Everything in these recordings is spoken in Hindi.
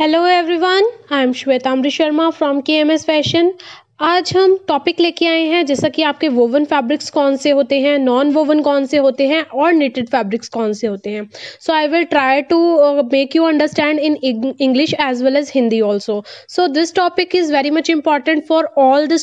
Hello everyone I am Shweta Amrit Sharma from K M S fashion आज हम टॉपिक लेके आए हैं जैसा कि आपके वोवन फैब्रिक्स कौन से होते हैं नॉन वोवन कौन से होते हैं और निटेड फैब्रिक्स कौन से होते हैं so I will try to make you understand in English as well as Hindi also so this topic is very much important for all the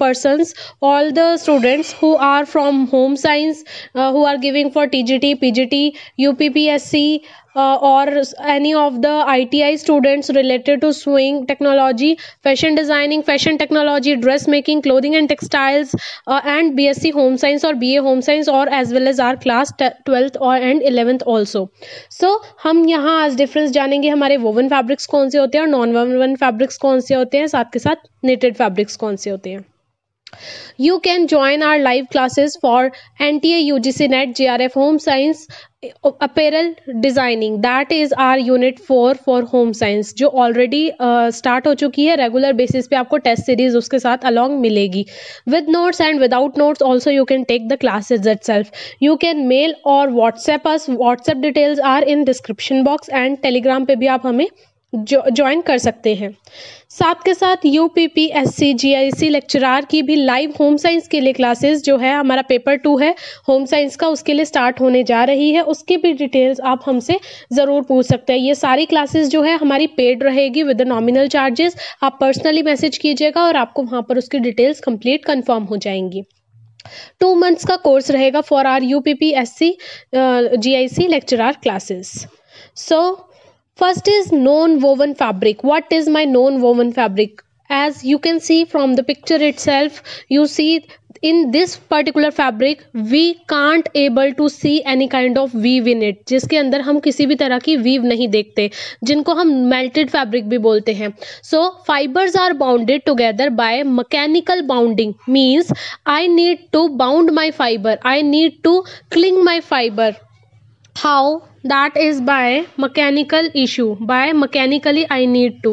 persons all the students who are from home science who are giving for T G T P G T U P P S C और any of the ITI students related to sewing technology, fashion designing, fashion technology, dressmaking, clothing and textiles, uh, and BSc Home Science or BA Home Science or as well as our class twelfth और एंड इलेवेंथ ऑल्सो सो हम यहाँ आज डिफरेंस जानेंगे हमारे वोवन फैब्रिक्स कौन से होते हैं और नॉन वोवन फैब्रिक्स कौन से होते हैं साथ के साथ नेटेड फैब्रिक्स कौन से होते हैं you can join our live classes for nta ugc net grf home science apparel designing that is our unit four for home science जो ऑलरेडी स्टार्ट uh, हो चुकी है रेगुलर बेसिस पे आपको टेस्ट सीरीज उसके साथ अलॉन्ग मिलेगी with notes and without notes also you can take the classes itself you can mail और WhatsApp us WhatsApp details are in description box and Telegram पे भी आप हमें ज्वाइन कर सकते हैं साथ के साथ U P P S C G I C lecturer की भी लाइव होम साइंस के लिए क्लासेस जो है हमारा पेपर टू है होम साइंस का उसके लिए स्टार्ट होने जा रही है उसकी भी डिटेल्स आप हमसे ज़रूर पूछ सकते हैं ये सारी क्लासेस जो है हमारी पेड रहेगी विद नॉमिनल चार्जेस आप पर्सनली मैसेज कीजिएगा और आपको वहाँ पर उसकी डिटेल्स कंप्लीट कन्फर्म हो जाएंगी टू मंथ्स का कोर्स रहेगा for our U P P S C G I C lecturer classes so First is non-woven fabric. What is my non-woven fabric? As you can see from the picture itself, you see in this particular fabric we can't able to see any kind of weave in it जिसके अंदर हम किसी भी तरह की weave नहीं देखते जिनको हम melted fabric भी बोलते हैं so fibers are bounded together by mechanical bounding means I need to bound my fiber I need to cling my fiber how that is by mechanical issue by mechanically I need to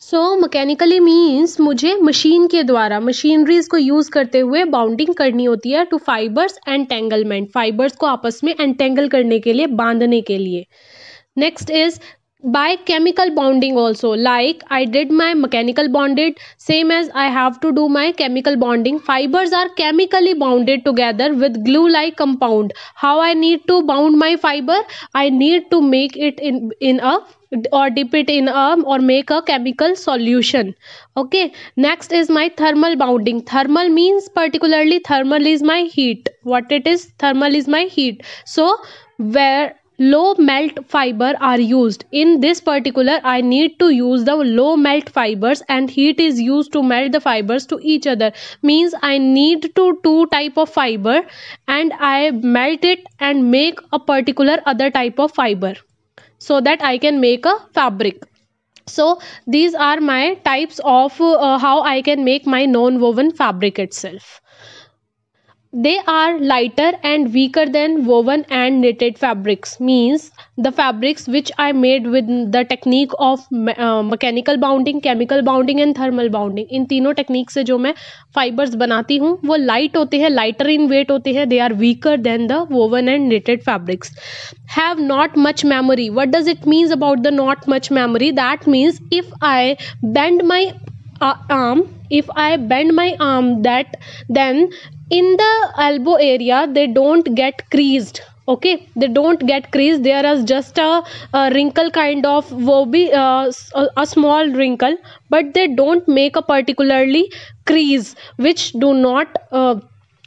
so mechanically means मुझे मशीन के द्वारा मशीनरीज को यूज़ करते हुए बाउंडिंग करनी होती है टू फाइबर्स एंटेंगलमेंट फाइबर्स को आपस में एंटेंगल करने के लिए बांधने के लिए next is by chemical bonding also like i did my mechanical bonded same as i have to do my chemical bonding fibers are chemically bonded together with glue like compound how i need to bound my fiber i need to make it in in a or dip it in a or make a chemical solution okay next is my thermal bounding thermal means particularly thermal is my heat what it is thermal is my heat so where low melt fiber are used in this particular i need to use the low melt fibers and heat is used to melt the fibers to each other means i need to two type of fiber and i melt it and make a particular other type of fiber so that i can make a fabric so these are my types of uh, how i can make my non woven fabric itself they are lighter and weaker than woven and knitted fabrics means the fabrics which i made with the technique of uh, mechanical bounding chemical bounding and thermal bounding in no technique से जो मैं fibers banati हूँ wo light होते हैं lighter in weight होते हैं they are weaker than the woven and knitted fabrics have not much memory what does it means about the not much memory that means if i bend my uh, arm if i bend my arm that then in the elbow area they don't get creased okay they don't get creased there is just a, a wrinkle kind of will be uh, a, a small wrinkle but they don't make a particularly crease which do not uh,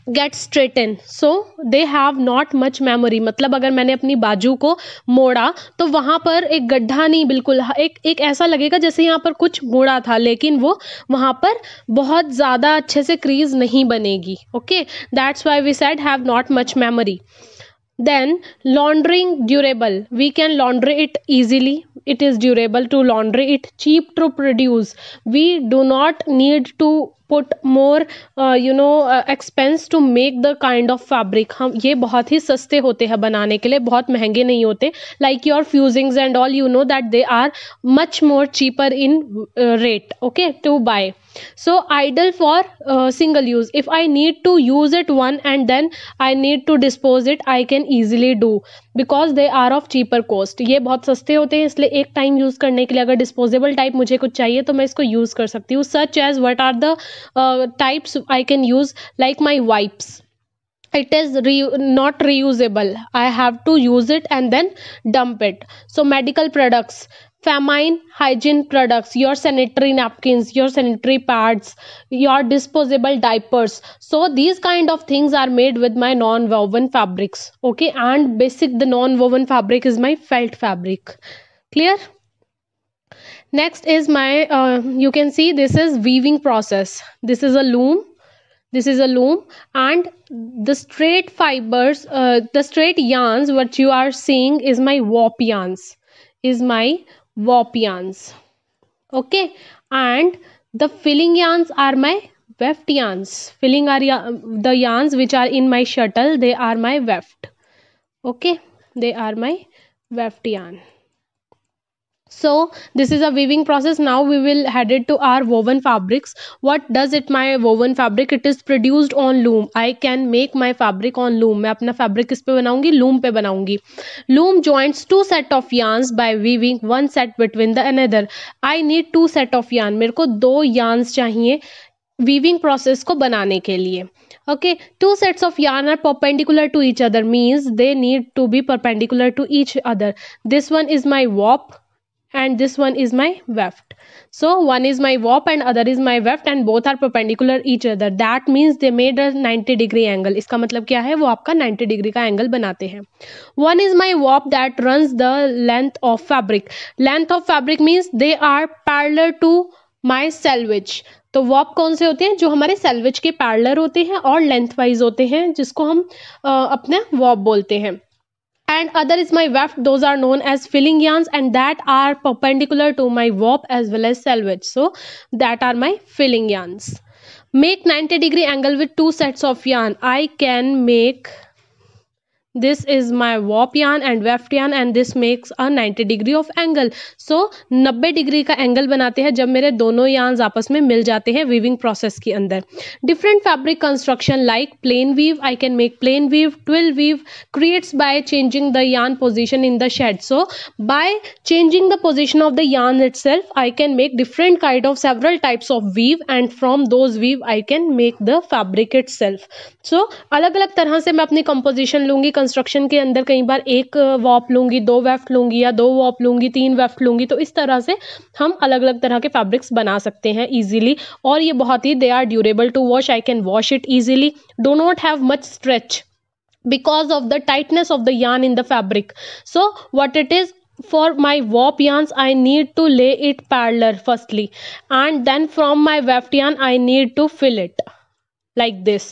get straighten so they have not much memory मतलब अगर मैंने अपनी बाजू को मोड़ा तो वहाँ पर एक गड्ढा नहीं बिल्कुल एक एक ऐसा लगेगा जैसे यहाँ पर कुछ मोड़ा था लेकिन वो वहाँ पर बहुत ज़्यादा अच्छे से क्रीज नहीं बनेगी okay that's why we said have not much memory then laundering durable we can laundry it easily it is durable to laundry it cheap to produce we do not need to put more you know expense to make the kind of fabric हम ये बहुत ही सस्ते होते हैं बनाने के लिए बहुत महंगे नहीं होते like your fusings and all you know that they are much more cheaper in rate okay to buy so ideal for single use if I need to use it one and then I need to dispose it I can easily do because they are of cheaper cost ये बहुत सस्ते होते हैं इसलिए एक टाइम यूज करने के लिए अगर डिस्पोजेबल टाइप मुझे कुछ चाहिए तो मैं इसको यूज कर सकती हूँ such as what are the uh, types i can use like my wipes it is re- not reusable i have to use it and then dump it so medical products famine hygiene products your sanitary napkins your sanitary pads your disposable diapers so these kind of things are made with my non woven fabrics okay and basic the non woven fabric is my felt fabric clear next is my uh, you can see this is weaving process this is a loom this is a loom and the straight fibers uh, the straight yarns what you are seeing is my warp yarns is my warp yarns okay and the filling yarns are my weft yarns filling are the yarns which are in my shuttle they are my weft okay they are my weft yarn so this is a weaving process now we will head it to our woven fabrics what does it my woven fabric it is produced on loom i can make my fabric on loom मैं अपना fabric is पे बनाऊंगी loom पे बनाऊंगी loom joins two set of yarns by weaving one set between the another i need two set of yarn मेरे को दो yarns चाहिए weaving process को बनाने के लिए okay two sets of yarn are perpendicular to each other means they need to be perpendicular to each other this one is my warp and this one is my weft so one is my warp and other is my weft and both are perpendicular each other that means they made a 90 degree angle iska matlab kya hai wo aapka 90 degree ka angle banate hain one is my warp that runs the length of fabric length of fabric means they are parallel to my selvage तो वॉप कौन से होते हैं जो हमारे सेलवेज के पार्लर होते हैं और लेंथ वाइज होते हैं जिसको हम अपना वॉप बोलते हैं and other is my weft those are known as filling yarns and that are perpendicular to my warp as well as selvage so that are my filling yarns make 90 degree angle with two sets of yarn i can make this is my warp yarn and weft yarn and this makes a 90 degree of angle so 90 degree ka angle banate hain jab mere dono yarns aapas mein mil jate hain weaving process ke andar different fabric construction like plain weave i can make plain weave twill weave creates by changing the yarn position in the shed so by changing the position of the yarn itself i can make different kind of several types of weave and from those weave i can make the fabric itself so alag alag tarah se main apni composition lungi construction के अंदर कई बार एक वॉप लूंगी दो वेफ्ट लूंगी या दो वॉप लूंगी तीन वेफ्ट लूंगी तो इस तरह से हम अलग अलग तरह के फैब्रिक्स बना सकते हैं इजीली और ये बहुत ही they are durable to wash I can wash it easily do not have much stretch because of the tightness of the yarn in the fabric so what it is for my warp yarns I need to lay it parallel firstly and then from my weft yarn I need to fill it like this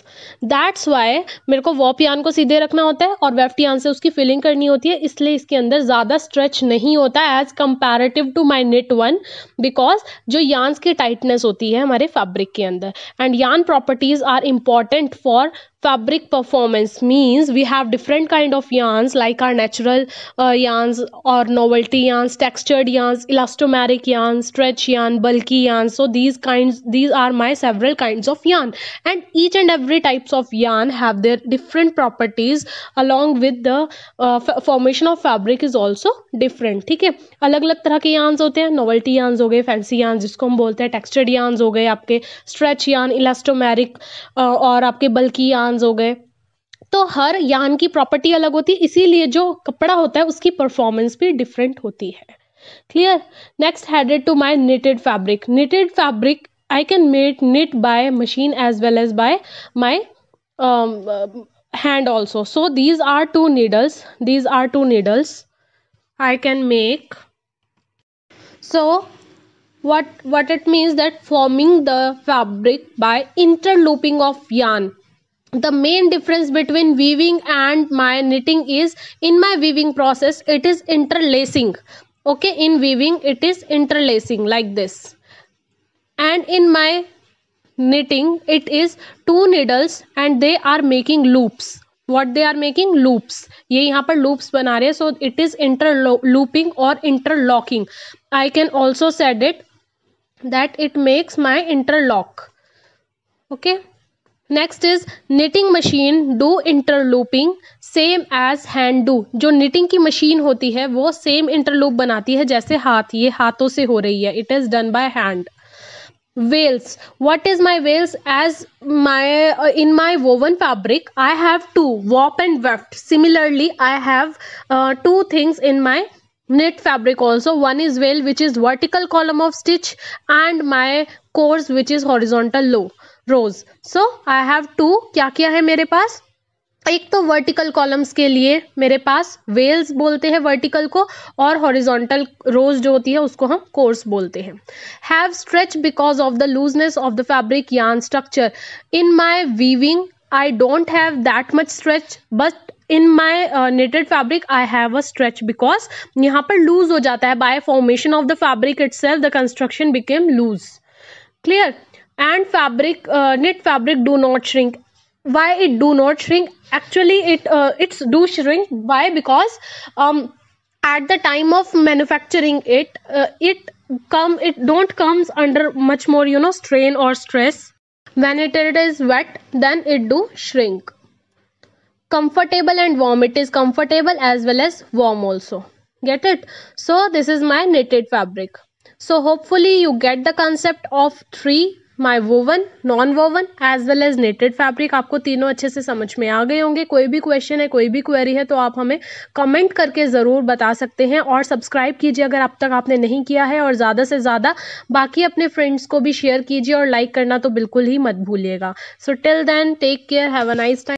that's why मेरे को वॉप यान को सीधे रखना होता है और वेफ्ट यान से उसकी फिलिंग करनी होती है इसलिए इसके अंदर ज़्यादा स्ट्रेच नहीं होता as comparative to my knit one because जो यान्स की टाइटनेस होती है हमारे फैब्रिक के अंदर and yarn properties are important for fabric performance means we have different kind of yarns like our natural uh, yarns or novelty yarns textured yarns elastomeric yarns stretch yarn bulky yarn so these kinds these are my several kinds of yarn and each and every types of yarn have their different properties along with the uh, formation of fabric is also different theek hai alag alag tarah ke yarns hote hain novelty yarns ho gaye fancy yarns jisko hum bolte hain textured yarns ho gaye aapke stretch yarn elastomeric uh, aur aapke bulky yarn yarns हो गए तो हर यान की प्रॉपर्टी अलग होती है इसीलिए जो कपड़ा होता है उसकी परफॉर्मेंस भी डिफरेंट होती है clear next headed to my knitted fabric knitted fabric I can made knit by machine as well as by my um, hand also so these are two needles these are two needles i can make so what what it means that forming the fabric by interlooping of yarn the main difference between weaving and my knitting is in my weaving process it is interlacing okay in weaving it is interlacing like this and in my knitting it is two needles and they are making loops What they are making loops? Ye यहाँ par loops बना so it is so it or interlocking. I can also I it also said it that it next is knitting machine do interlooping same as hand do जो निटिंग की मशीन होती है वो सेम इंटरलूप बनाती है जैसे हाथ ये हाथों से हो रही है it is done by hand wales what is my wales as my in my woven fabric I have two warp and weft similarly I have two things in my knit fabric also one is wale which is vertical column of stitch and my course which is horizontal low rows so I have to क्या क्या है मेरे पास एक तो वर्टिकल कॉलम्स के लिए मेरे पास वेल्स बोलते हैं वर्टिकल को और हॉरिजॉन्टल रोज जो होती है उसको हम कोर्स बोलते हैं have stretch because of the looseness of the fabric yarn structure in my weaving I don't have that much stretch but in my knitted fabric I have a stretch because यहाँ पर लूज हो जाता है by formation of the fabric itself the construction became loose clear and fabric uh, knit fabric do not shrink why it do not shrink actually it uh, it's do shrink why because um at the time of manufacturing it uh, it come it don't comes under much more you know strain or stress when it, it is wet then it do shrink comfortable and warm it is comfortable as well as warm also get it so this is my knitted fabric so hopefully you get the concept of three my woven non woven as well as knitted fabric आपको तीनों अच्छे से समझ में आ गए होंगे कोई भी क्वेश्चन है कोई भी क्वेरी है तो आप हमें कमेंट करके ज़रूर बता सकते हैं और सब्सक्राइब कीजिए अगर अब तक आपने नहीं किया है और ज़्यादा से ज़्यादा बाकी अपने फ्रेंड्स को भी शेयर कीजिए और लाइक करना तो बिल्कुल ही मत भूलिएगा so till then take care have a nice time